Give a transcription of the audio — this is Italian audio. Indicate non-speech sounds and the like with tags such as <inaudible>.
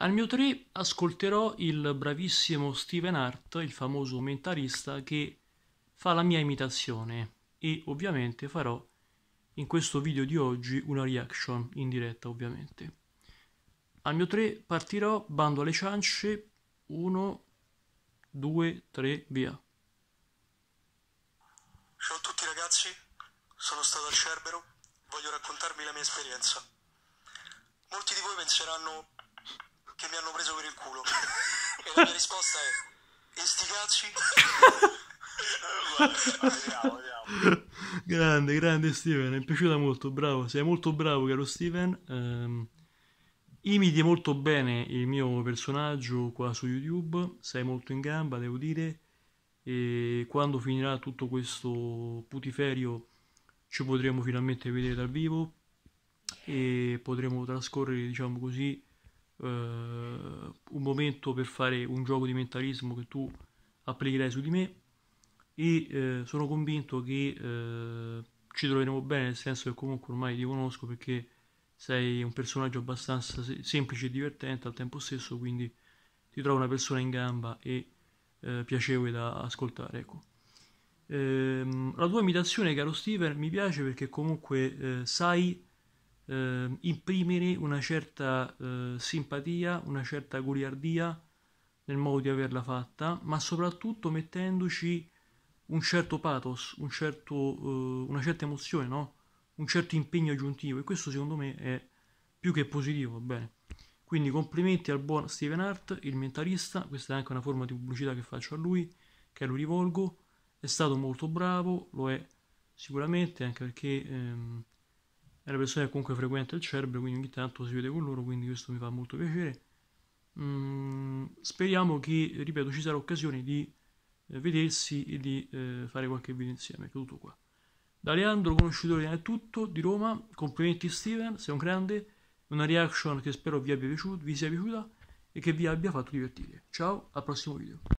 Al mio 3 ascolterò il bravissimo Steven Hart, il famoso mentalista che fa la mia imitazione e ovviamente farò in questo video di oggi una reaction in diretta ovviamente. Al mio 3 partirò, bando alle ciance, 1, 2, 3, via. Ciao a tutti ragazzi, sono stato al Cerbero, voglio raccontarvi la mia esperienza. Molti di voi penseranno che mi hanno preso per il culo. e la mia risposta è: E sti cazzi? <laughs> grande, grande Steven, mi è piaciuta molto, bravo, sei molto bravo caro Steven. Um, ehm, imiti molto bene il mio personaggio qua su YouTube, sei molto in gamba, devo dire, e quando finirà tutto questo putiferio ci potremo finalmente vedere dal vivo e potremo trascorrere, diciamo così, eh, un momento per fare un gioco di mentalismo che tu applicherai su di me e eh, sono convinto che eh, ci troveremo bene nel senso che comunque ormai ti conosco perché sei un personaggio abbastanza semplice e divertente al tempo stesso quindi ti trovo una persona in gamba e eh, piacevole da ascoltare ecco ehm, la tua imitazione, caro Steven, mi piace perché comunque eh, sai eh, imprimere una certa eh, simpatia, una certa goliardia nel modo di averla fatta, ma soprattutto mettendoci un certo pathos, un certo, eh, una certa emozione, no? un certo impegno aggiuntivo e questo secondo me è più che positivo. Bene. Quindi complimenti al buon Steven Hart, il mentalista, questa è anche una forma di pubblicità che faccio a lui, che lo rivolgo, è stato molto bravo, lo è sicuramente anche perché... Ehm, è una persona che comunque frequenta il cerbero, quindi ogni tanto si vede con loro, quindi questo mi fa molto piacere. Mm, speriamo che, ripeto, ci sarà occasione di eh, vedersi e di eh, fare qualche video insieme, è ecco, tutto qua. Da Leandro, conoscitore è tutto, di Roma, complimenti Steven, sei un grande, una reaction che spero vi, piaciuto, vi sia piaciuta e che vi abbia fatto divertire. Ciao, al prossimo video.